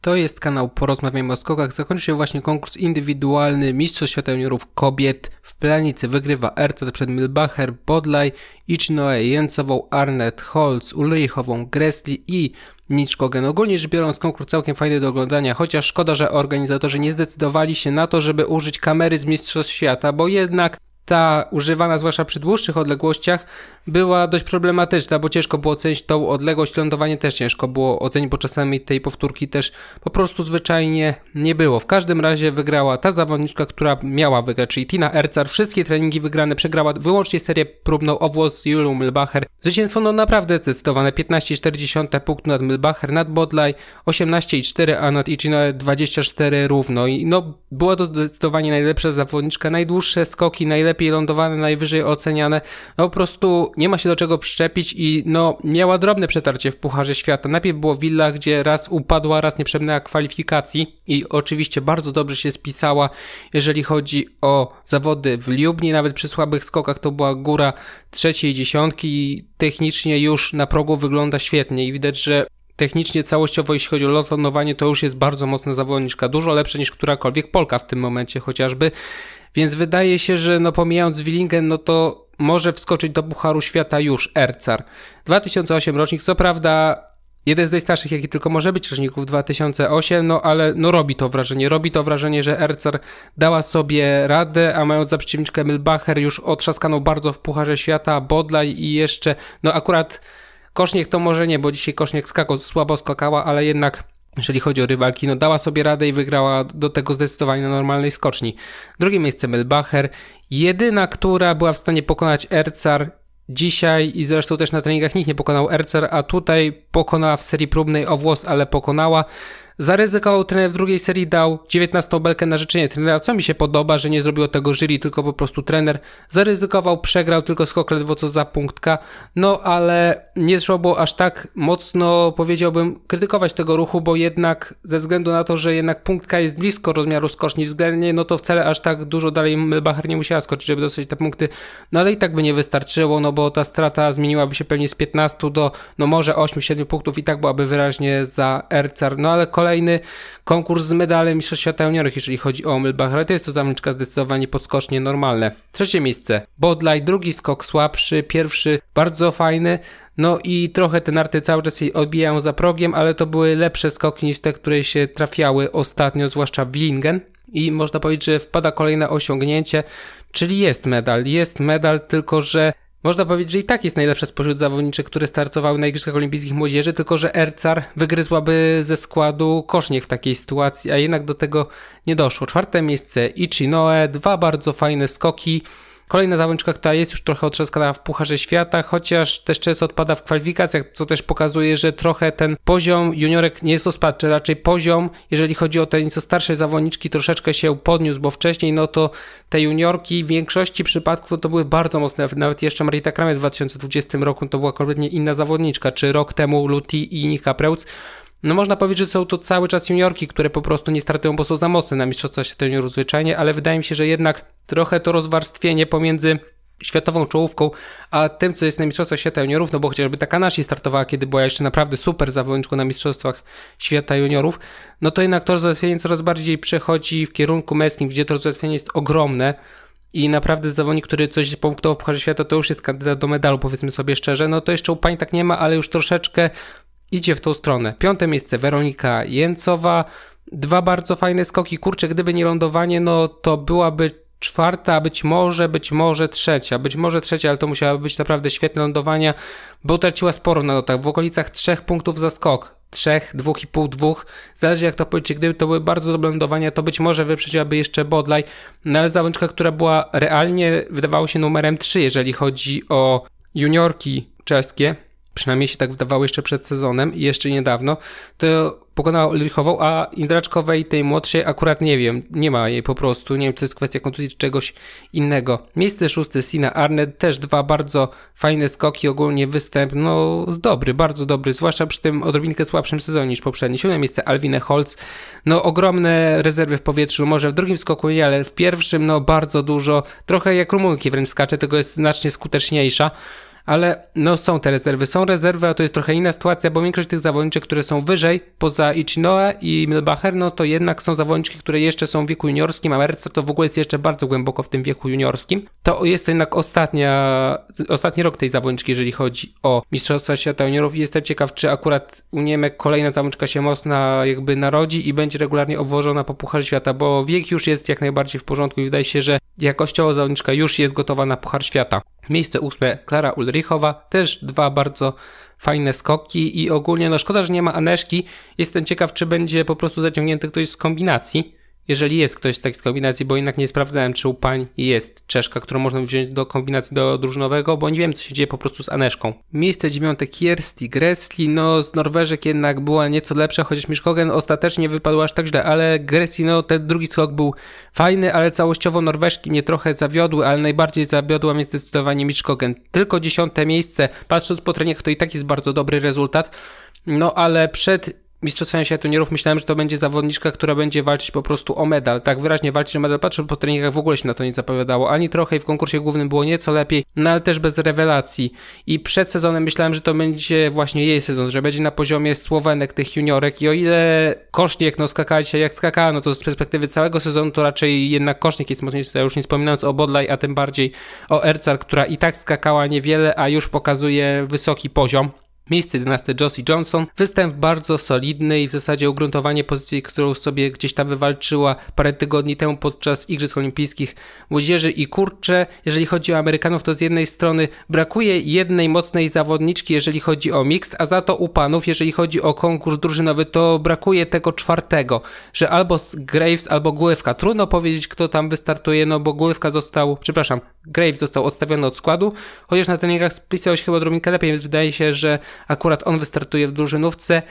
To jest kanał Porozmawiajmy o Skokach. Zakończył się właśnie konkurs indywidualny Mistrzostw Świata Juniorów Kobiet. W planicy wygrywa RCD przed Milbacher, Bodlaj, Ichinoe, Jęcową, Arnett, Holz, Ulejchową, Gresli i Niczkogen. Ogólnie rzecz biorąc konkurs całkiem fajny do oglądania, chociaż szkoda, że organizatorzy nie zdecydowali się na to, żeby użyć kamery z Mistrzostw Świata, bo jednak ta używana zwłaszcza przy dłuższych odległościach była dość problematyczna, bo ciężko było ocenić tą odległość, lądowanie też ciężko było ocenić, bo czasami tej powtórki też po prostu zwyczajnie nie było. W każdym razie wygrała ta zawodniczka, która miała wygrać, czyli Tina Ercar. Wszystkie treningi wygrane przegrała wyłącznie serię próbną o włos Julą Milbacher. Zwycięstwo no naprawdę zdecydowane, 15,4 punktu nad Milbacher, nad Bodlaj 18,4, a nad Ichinoe 24 równo. I no była to zdecydowanie najlepsza zawodniczka, najdłuższe skoki, najlepsze lądowane, najwyżej oceniane. No po prostu nie ma się do czego przyczepić i no miała drobne przetarcie w Pucharze Świata. Najpierw było Willa, gdzie raz upadła, raz nie przebrnęła kwalifikacji i oczywiście bardzo dobrze się spisała, jeżeli chodzi o zawody w Lubnie. Nawet przy słabych skokach to była góra trzeciej dziesiątki i technicznie już na progu wygląda świetnie i widać, że technicznie całościowo, jeśli chodzi o lotonowanie, to już jest bardzo mocna zawodniczka, dużo lepsza niż którakolwiek Polka w tym momencie chociażby. Więc wydaje się, że no pomijając Willingen, no to może wskoczyć do Pucharu Świata już Ercar. 2008 rocznik, co prawda jeden z najstarszych, jaki tylko może być roczników 2008, no ale no robi to wrażenie. Robi to wrażenie, że Ercar dała sobie radę, a mając za przeciwniczkę Milbacher już otrzaskaną bardzo w Pucharze Świata, Bodlaj i jeszcze, no akurat Koszniek to może nie, bo dzisiaj Koszniek skakał, słabo skakała, ale jednak jeżeli chodzi o rywalki, no dała sobie radę i wygrała do tego zdecydowanie na normalnej skoczni. Drugie miejsce Melbacher, jedyna, która była w stanie pokonać Ercar dzisiaj i zresztą też na treningach nikt nie pokonał Ercar, a tutaj pokonała w serii próbnej o włos, ale pokonała. Zaryzykował trener w drugiej serii, dał 19 belkę na życzenie trenera, co mi się podoba, że nie zrobiło tego jury, tylko po prostu trener. Zaryzykował, przegrał tylko skok ledwo co za punktka, no ale nie trzeba było aż tak mocno, powiedziałbym, krytykować tego ruchu, bo jednak ze względu na to, że jednak punktka jest blisko rozmiaru skoczni względnie, no to wcale aż tak dużo dalej Melbacher nie musiała skoczyć, żeby dostać te punkty, no ale i tak by nie wystarczyło, no bo ta strata zmieniłaby się pewnie z 15 do no może 8-7 punktów i tak byłaby wyraźnie za Ercar, no ale kolejny kolejny konkurs z medalem Mistrzostw Świata Juniorów, jeżeli chodzi o omylbach, ale to jest to zamyczka zdecydowanie podskocznie normalne. Trzecie miejsce Bodlaj, drugi skok słabszy, pierwszy bardzo fajny, no i trochę te narty cały czas jej odbijają za progiem, ale to były lepsze skoki niż te, które się trafiały ostatnio, zwłaszcza w Willingen. I można powiedzieć, że wpada kolejne osiągnięcie, czyli jest medal. Jest medal, tylko że można powiedzieć, że i tak jest najlepsze spośród zawodniczy, które startowały na Igrzyskach Olimpijskich Młodzieży, tylko że Ercar wygryzłaby ze składu Koszniek w takiej sytuacji, a jednak do tego nie doszło. Czwarte miejsce Ichinoe, dwa bardzo fajne skoki, Kolejna załączka, która jest już trochę otrzaskana w Pucharze Świata, chociaż też często odpada w kwalifikacjach, co też pokazuje, że trochę ten poziom juniorek nie jest ospadczy, raczej poziom, jeżeli chodzi o te nieco starsze zawodniczki, troszeczkę się podniósł, bo wcześniej no to te juniorki w większości przypadków no to były bardzo mocne, nawet jeszcze Marita Kramer w 2020 roku to była kompletnie inna zawodniczka, czy rok temu Luti i Nika Preutz, no można powiedzieć, że są to cały czas juniorki, które po prostu nie startują, bo są za mocne na Mistrzostwa Świata Juniorów zwyczajnie, ale wydaje mi się, że jednak trochę to rozwarstwienie pomiędzy światową czołówką, a tym, co jest na Mistrzostwach Świata Juniorów, no bo chociażby taka Takanashi startowała, kiedy była jeszcze naprawdę super zawodniczką na Mistrzostwach Świata Juniorów, no to jednak to rozwarstwienie coraz bardziej przechodzi w kierunku męskim, gdzie to rozwarstwienie jest ogromne, i naprawdę zawodnik, który coś punktował w Pucharze Świata, to już jest kandydat do medalu, powiedzmy sobie szczerze. No to jeszcze u pań tak nie ma, ale już troszeczkę idzie w tą stronę. Piąte miejsce Weronika Jęcowa. Dwa bardzo fajne skoki. Kurczę, gdyby nie lądowanie, no to byłaby czwarta, być może, być może trzecia. Być może trzecia, ale to musiałaby być naprawdę świetne lądowania, bo traciła sporo na notach. W okolicach trzech punktów za skok. Trzech, dwóch i pół, dwóch. Zależy jak to powiedzieć. Gdyby to były bardzo dobre lądowania, to być może wyprzedziłaby jeszcze Bodlaj, no ale załączka, która była realnie, wydawało się numerem trzy, jeżeli chodzi o juniorki czeskie przynajmniej się tak wydawało jeszcze przed sezonem i jeszcze niedawno, to pokonała Ulrichową, a Indraczkowej, tej młodszej, akurat nie wiem, nie ma jej po prostu, nie wiem, czy to jest kwestia kontuzji czy czegoś innego. Miejsce szóste, Sina Arnett, też dwa bardzo fajne skoki, ogólnie występ, no dobry, bardzo dobry, zwłaszcza przy tym odrobinkę słabszym sezonie niż poprzedni. Siódme miejsce, Alwine Holz, no ogromne rezerwy w powietrzu, może w drugim skoku nie, ale w pierwszym, no bardzo dużo, trochę jak Rumunki wręcz skacze, tego jest znacznie skuteczniejsza ale no są te rezerwy. Są rezerwy, a to jest trochę inna sytuacja, bo większość tych zawodniczek, które są wyżej, poza Ichinoe i Milbacher, no to jednak są zawodniczki, które jeszcze są w wieku juniorskim, a to w ogóle jest jeszcze bardzo głęboko w tym wieku juniorskim. To jest to jednak ostatnia, ostatni rok tej zawodniczki, jeżeli chodzi o Mistrzostwa Świata Juniorów i jestem ciekaw, czy akurat u Niemek kolejna zawodniczka się mocno jakby narodzi i będzie regularnie obwożona po Puchar Świata, bo wiek już jest jak najbardziej w porządku i wydaje się, że jakościowo zawodniczka już jest gotowa na Puchar Świata. Miejsce ósme Klara Ulrichowa, też dwa bardzo fajne skoki i ogólnie no szkoda, że nie ma Aneszki. Jestem ciekaw, czy będzie po prostu zaciągnięty ktoś z kombinacji, jeżeli jest ktoś z takich kombinacji, bo jednak nie sprawdzałem, czy u pań jest czeszka, którą można wziąć do kombinacji do drużynowego, bo nie wiem, co się dzieje po prostu z Aneszką. Miejsce dziewiąte Kirsti, Gresli, no z Norweżek jednak była nieco lepsza, chociaż Miszkogen ostatecznie wypadła aż tak źle, ale Gresli, no ten drugi skok był fajny, ale całościowo Norweżki mnie trochę zawiodły, ale najbardziej zawiodła mnie zdecydowanie Miszkogen. Tylko dziesiąte miejsce, patrząc po treningach, to i tak jest bardzo dobry rezultat, no ale przed Mistrzostwem Świata Juniorów myślałem, że to będzie zawodniczka, która będzie walczyć po prostu o medal. Tak wyraźnie walczyć o medal, patrzę po treningach w ogóle się na to nie zapowiadało, ani trochę i w konkursie głównym było nieco lepiej, no ale też bez rewelacji. I przed sezonem myślałem, że to będzie właśnie jej sezon, że będzie na poziomie Słowenek, tych juniorek i o ile Kosznik no skakała dzisiaj jak skakała, no to z perspektywy całego sezonu to raczej jednak Kosznik jest mocniejszy, już nie wspominając o Bodlaj, a tym bardziej o Ercar, która i tak skakała niewiele, a już pokazuje wysoki poziom. Miejsce 11 Josie Johnson. Występ bardzo solidny i w zasadzie ugruntowanie pozycji, którą sobie gdzieś tam wywalczyła parę tygodni temu podczas Igrzysk Olimpijskich Młodzieży i kurczę, jeżeli chodzi o Amerykanów, to z jednej strony brakuje jednej mocnej zawodniczki, jeżeli chodzi o mixed, a za to u panów, jeżeli chodzi o konkurs drużynowy, to brakuje tego czwartego, że albo Graves, albo Gływka. Trudno powiedzieć, kto tam wystartuje, no bo Gływka został, przepraszam, Graves został odstawiony od składu, chociaż na treningach spisał się chyba drobinkę lepiej, więc wydaje się, że akurat on wystartuje w drużynówce.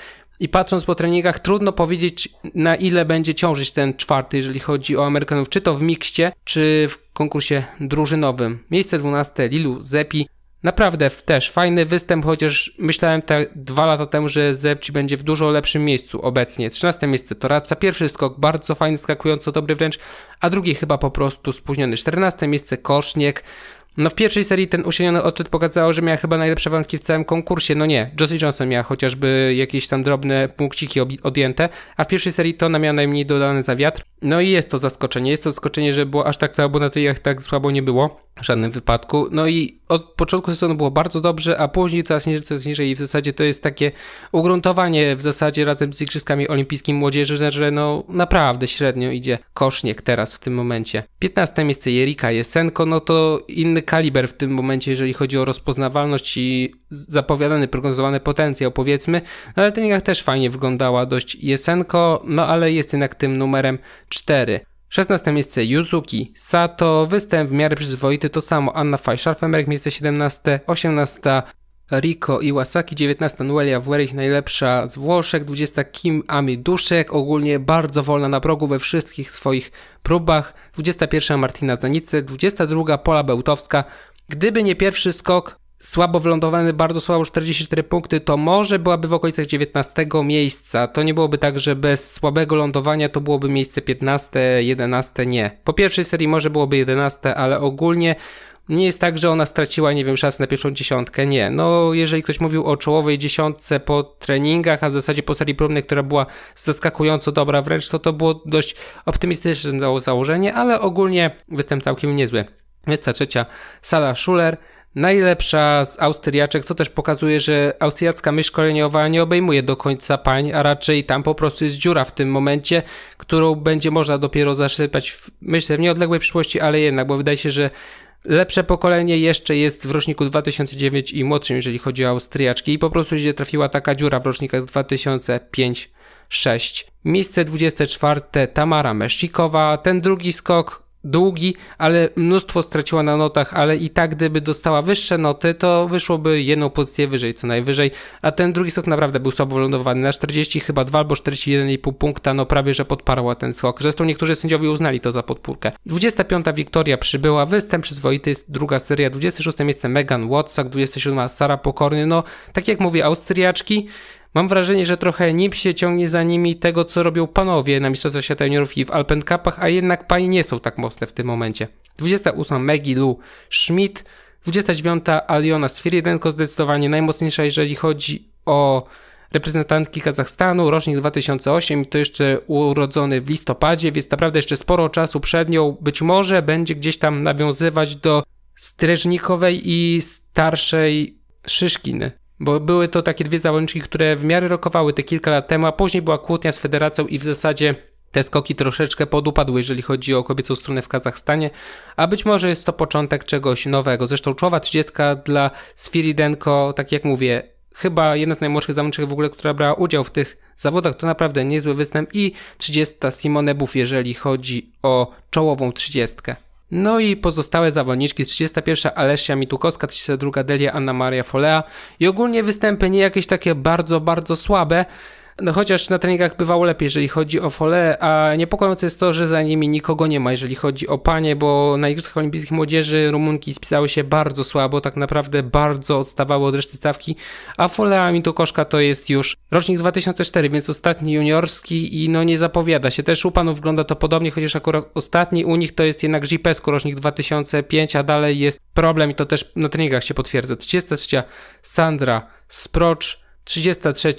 I patrząc po treningach, trudno powiedzieć, na ile będzie ciążyć ten czwarty, jeżeli chodzi o Amerykanów, czy to w mikście, czy w konkursie drużynowym. Miejsce 12 Lilu Zepi Naprawdę też fajny występ, chociaż myślałem te dwa lata temu, że Zepci będzie w dużo lepszym miejscu obecnie. 13 miejsce to Radca, pierwszy skok bardzo fajny, skakująco dobry wręcz, a drugi chyba po prostu spóźniony. 14 miejsce Koszniek, no w pierwszej serii ten usieniony odczyt pokazał, że miała chyba najlepsze warunki w całym konkursie. No nie, Josie Johnson miała chociażby jakieś tam drobne punkciki odjęte, a w pierwszej serii to ona miała najmniej dodane za wiatr. No i jest to zaskoczenie. Jest to zaskoczenie, że było aż tak słabo na tyjach, tak słabo nie było w żadnym wypadku. No i od początku sezonu było bardzo dobrze, a później coraz niżej, coraz niżej i w zasadzie to jest takie ugruntowanie w zasadzie razem z Igrzyskami Olimpijskimi Młodzieży, że, że no naprawdę średnio idzie Koszniek teraz w tym momencie. 15 miejsce Jerika Jesenko, no to inny inny kaliber w tym momencie, jeżeli chodzi o rozpoznawalność i zapowiadany, prognozowany potencjał, powiedzmy. No ale ten grach też fajnie wyglądała, dość jesenko, no ale jest jednak tym numerem 4. 16 miejsce Yuzuki Sato, występ w miarę przyzwoity, to samo Anna Faj Scharfenberg, miejsce 17, 18 Rico Iwasaki, 19 Noelia Wuerich, najlepsza z Włoszek, 20 Kim Ami Duszek, ogólnie bardzo wolna na progu we wszystkich swoich próbach, 21 Martina Zanicy, 22 Pola Bełtowska. Gdyby nie pierwszy skok, słabo wylądowany, bardzo słabo 44 punkty, to może byłaby w okolicach 19 miejsca. To nie byłoby tak, że bez słabego lądowania to byłoby miejsce 15, 11 nie. Po pierwszej serii może byłoby 11, ale ogólnie nie jest tak, że ona straciła, nie wiem, szansę na pierwszą dziesiątkę. Nie. No, jeżeli ktoś mówił o czołowej dziesiątce po treningach, a w zasadzie po serii próbnej, która była zaskakująco dobra wręcz, to to było dość optymistyczne założenie, ale ogólnie występ całkiem niezły. trzecia, Sala Schuler. Najlepsza z Austriaczek, co też pokazuje, że austriacka myśl szkoleniowa nie obejmuje do końca pań, a raczej tam po prostu jest dziura w tym momencie, którą będzie można dopiero zasypać w myślę w nieodległej przyszłości, ale jednak, bo wydaje się, że Lepsze pokolenie jeszcze jest w roczniku 2009 i młodszym, jeżeli chodzi o Austriaczki i po prostu gdzie trafiła taka dziura w rocznikach 2005 6. Miejsce 24 Tamara Meszcikowa. Ten drugi skok długi, ale mnóstwo straciła na notach, ale i tak gdyby dostała wyższe noty, to wyszłoby jedną pozycję wyżej, co najwyżej, a ten drugi skok naprawdę był słabo lądowany, na 40 chyba 2 albo 41,5 punkta, no prawie, że podparła ten skok, zresztą niektórzy sędziowie uznali to za podpórkę. 25. Wiktoria przybyła, występ przyzwoity, druga seria, 26. miejsce Megan Watsak, 27. Sara Pokorny, no tak jak mówię, Austriaczki, Mam wrażenie, że trochę nip się ciągnie za nimi tego, co robią panowie na Mistrzostwach Świata Juniorów i w Alpenkapach, a jednak pani nie są tak mocne w tym momencie. 28 Maggie Lou Schmidt, 29 Aliona Sfiridenko zdecydowanie najmocniejsza, jeżeli chodzi o reprezentantki Kazachstanu, rocznik 2008 to jeszcze urodzony w listopadzie, więc naprawdę jeszcze sporo czasu przed nią. Być może będzie gdzieś tam nawiązywać do Streżnikowej i starszej Szyszkiny. Bo były to takie dwie załączniki, które w miarę rokowały te kilka lat temu, a później była kłótnia z federacją i w zasadzie te skoki troszeczkę podupadły, jeżeli chodzi o kobiecą stronę w Kazachstanie, a być może jest to początek czegoś nowego. Zresztą czołowa 30 dla Sfiridenko, tak jak mówię, chyba jedna z najmłodszych zamęczych w ogóle, która brała udział w tych zawodach, to naprawdę niezły występ i 30 Simone Buff, jeżeli chodzi o czołową 30. No i pozostałe zawodniczki 31. Alesia Mitukowska, 32. Delia Anna Maria Folea i ogólnie występy nie jakieś takie bardzo, bardzo słabe, no chociaż na treningach bywało lepiej, jeżeli chodzi o fole, a niepokojące jest to, że za nimi nikogo nie ma, jeżeli chodzi o panie, bo na Igrzyskach Olimpijskich Młodzieży Rumunki spisały się bardzo słabo, tak naprawdę bardzo odstawały od reszty stawki, a folea Mitu Koszka to jest już rocznik 2004, więc ostatni juniorski i no nie zapowiada się. Też u panów wygląda to podobnie, chociaż akurat ostatni u nich to jest jednak GPS rocznik 2005, a dalej jest problem i to też na treningach się potwierdza. 33 Sandra Sprocz, 33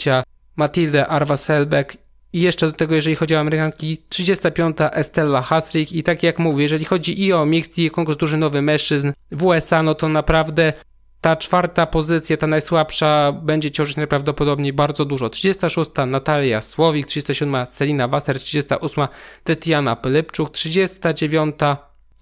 Matilde Arwa Selbeck i jeszcze do tego, jeżeli chodzi o Amerykanki, 35. Estella Hasrik i tak jak mówię, jeżeli chodzi i o mix, i o konkurs nowy mężczyzn w USA, no to naprawdę ta czwarta pozycja, ta najsłabsza, będzie ciążyć najprawdopodobniej bardzo dużo. 36. Natalia Słowik, 37. Selina Wasser, 38. Tetiana Pylepczuk, 39.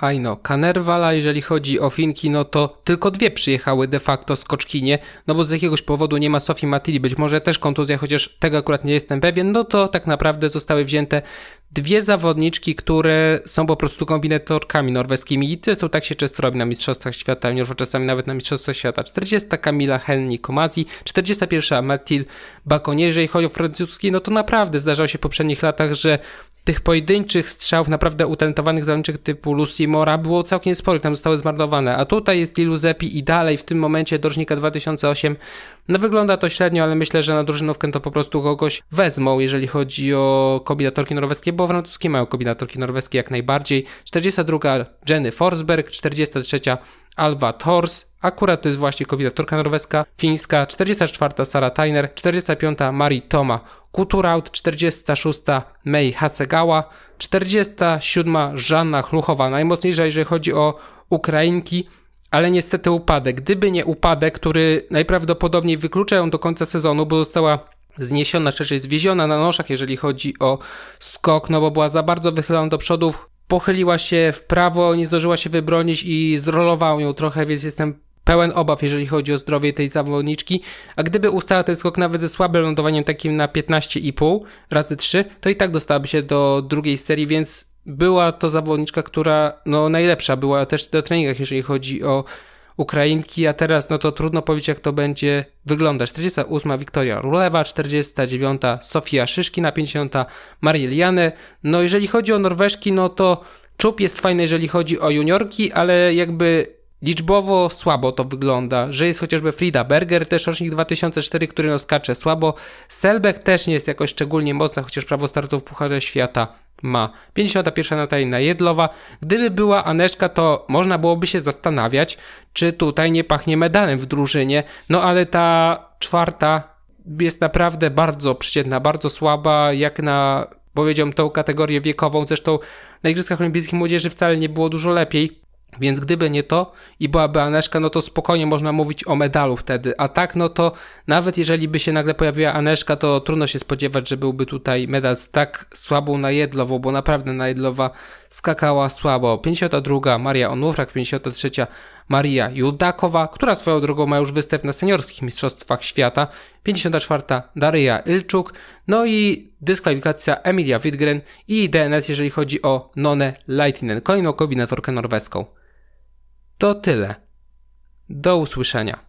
Ajno, Kanerwala, jeżeli chodzi o Finki, no to tylko dwie przyjechały de facto z Koczkinie, no bo z jakiegoś powodu nie ma Sofii Matili, być może też kontuzja, chociaż tego akurat nie jestem pewien, no to tak naprawdę zostały wzięte dwie zawodniczki, które są po prostu kombinatorkami norweskimi i to tak się często robi na Mistrzostwach Świata, już czasami nawet na Mistrzostwach Świata. 40 Kamila Henni Komazi, 41 Mathilde Bakonie. Jeżeli chodzi o francuski, no to naprawdę zdarzało się w poprzednich latach, że tych pojedynczych strzałów naprawdę utalentowanych zawodniczych typu Lucy Mora było całkiem sporych, tam zostały zmarnowane. A tutaj jest Liluzepi i dalej w tym momencie rocznika 2008 no wygląda to średnio, ale myślę, że na drużynówkę to po prostu kogoś wezmą, jeżeli chodzi o kombinatorki norweskie, bo francuskie mają kombinatorki norweskie jak najbardziej. 42. Jenny Forsberg, 43. Alva Thors, akurat to jest właśnie kombinatorka norweska, fińska, 44. Sara Tyner, 45. Marie Toma Kuturaut, 46. Mei Hasegawa, 47. Żanna Chluchowa, najmocniejsza jeżeli chodzi o Ukrainki, ale niestety upadek. Gdyby nie upadek, który najprawdopodobniej wyklucza ją do końca sezonu, bo została zniesiona, czy raczej zwieziona na noszach, jeżeli chodzi o skok, no bo była za bardzo wychylona do przodu, pochyliła się w prawo, nie zdążyła się wybronić i zrolował ją trochę, więc jestem pełen obaw, jeżeli chodzi o zdrowie tej zawodniczki, a gdyby ustała ten skok nawet ze słabym lądowaniem takim na 15,5 razy 3, to i tak dostałaby się do drugiej serii, więc była to zawodniczka, która no, najlepsza była też na treningach, jeżeli chodzi o Ukrainki, a teraz no to trudno powiedzieć, jak to będzie wyglądać. 48. Wiktoria Rulewa, 49. Sofia Szyszkina, 50. Marieliane. No jeżeli chodzi o Norweżki, no to czub jest fajny, jeżeli chodzi o juniorki, ale jakby liczbowo słabo to wygląda, że jest chociażby Frida Berger, też rocznik 2004, który no skacze słabo. Selbeck też nie jest jakoś szczególnie mocna, chociaż prawo startu w Pucharze Świata ma. 51 Natalina Jedlowa. Gdyby była Aneszka, to można byłoby się zastanawiać, czy tutaj nie pachnie medalem w drużynie. No ale ta czwarta jest naprawdę bardzo przeciętna, bardzo słaba, jak na powiedziałbym tą kategorię wiekową. Zresztą na Igrzyskach Olimpijskich Młodzieży wcale nie było dużo lepiej. Więc gdyby nie to i byłaby Aneszka, no to spokojnie można mówić o medalu wtedy. A tak, no to nawet jeżeli by się nagle pojawiła Aneszka, to trudno się spodziewać, że byłby tutaj medal z tak słabą najedlową, bo naprawdę najedlowa skakała słabo. 52. Maria Onufrak, 53. Maria Judakowa, która swoją drogą ma już występ na seniorskich mistrzostwach świata. 54. Daria Ilczuk, no i dyskwalifikacja Emilia Widgren i DNS, jeżeli chodzi o Nonę Lightinen, kolejną kombinatorkę norweską. To tyle. Do usłyszenia.